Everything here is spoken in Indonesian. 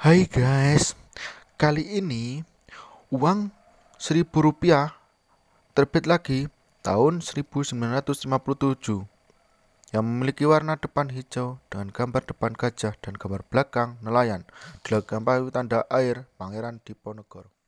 Hai guys, kali ini uang seribu rupiah terbit lagi tahun 1957 yang memiliki warna depan hijau dengan gambar depan gajah dan gambar belakang nelayan dilengkapi tanda air Pangeran Diponegoro.